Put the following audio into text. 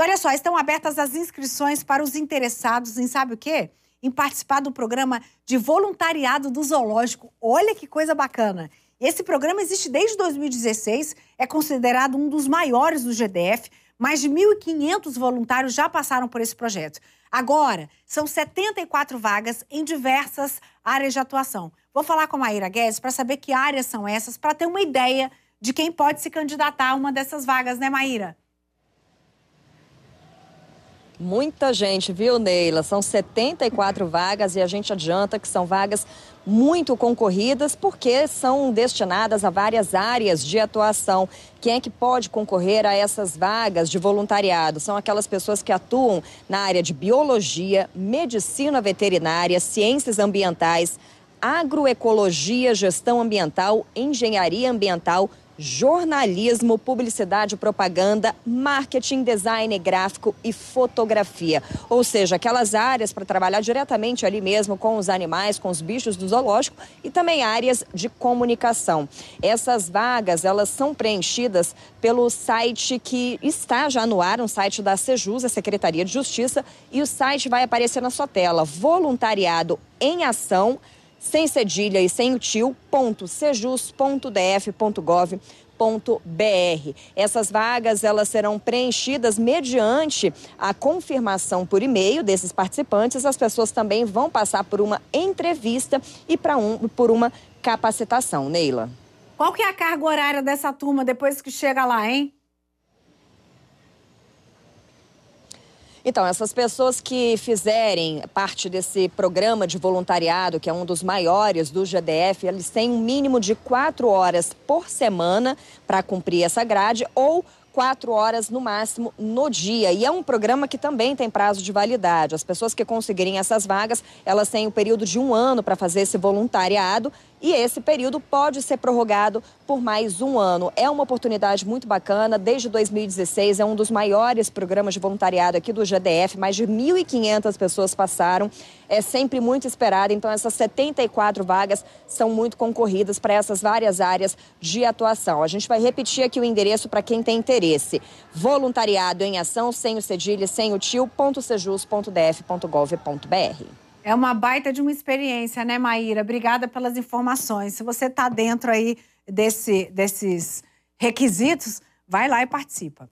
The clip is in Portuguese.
E olha só, estão abertas as inscrições para os interessados em sabe o quê? Em participar do programa de voluntariado do zoológico. Olha que coisa bacana. Esse programa existe desde 2016, é considerado um dos maiores do GDF. Mais de 1.500 voluntários já passaram por esse projeto. Agora, são 74 vagas em diversas áreas de atuação. Vou falar com a Maíra Guedes para saber que áreas são essas, para ter uma ideia de quem pode se candidatar a uma dessas vagas, né, Maíra? Muita gente, viu, Neila? São 74 vagas e a gente adianta que são vagas muito concorridas porque são destinadas a várias áreas de atuação. Quem é que pode concorrer a essas vagas de voluntariado? São aquelas pessoas que atuam na área de biologia, medicina veterinária, ciências ambientais, agroecologia, gestão ambiental, engenharia ambiental, jornalismo, publicidade, propaganda, marketing, design gráfico e fotografia. Ou seja, aquelas áreas para trabalhar diretamente ali mesmo com os animais, com os bichos do zoológico e também áreas de comunicação. Essas vagas, elas são preenchidas pelo site que está já no ar, um site da Sejus, a Secretaria de Justiça, e o site vai aparecer na sua tela, voluntariado em ação sem cedilha e sem o tio, br. Essas vagas elas serão preenchidas mediante a confirmação por e-mail desses participantes. As pessoas também vão passar por uma entrevista e para um por uma capacitação. Neila. Qual que é a carga horária dessa turma depois que chega lá, hein? Então, essas pessoas que fizerem parte desse programa de voluntariado, que é um dos maiores do GDF, eles têm um mínimo de quatro horas por semana para cumprir essa grade ou quatro horas no máximo no dia. E é um programa que também tem prazo de validade. As pessoas que conseguirem essas vagas, elas têm o um período de um ano para fazer esse voluntariado e esse período pode ser prorrogado por mais um ano. É uma oportunidade muito bacana. Desde 2016 é um dos maiores programas de voluntariado aqui do GDF. Mais de 1.500 pessoas passaram. É sempre muito esperado. Então essas 74 vagas são muito concorridas para essas várias áreas de atuação. A gente vai repetir aqui o endereço para quem tem interesse. Voluntariado em ação sem o cedilha, sem o br é uma baita de uma experiência, né, Maíra? Obrigada pelas informações. Se você está dentro aí desse, desses requisitos, vai lá e participa.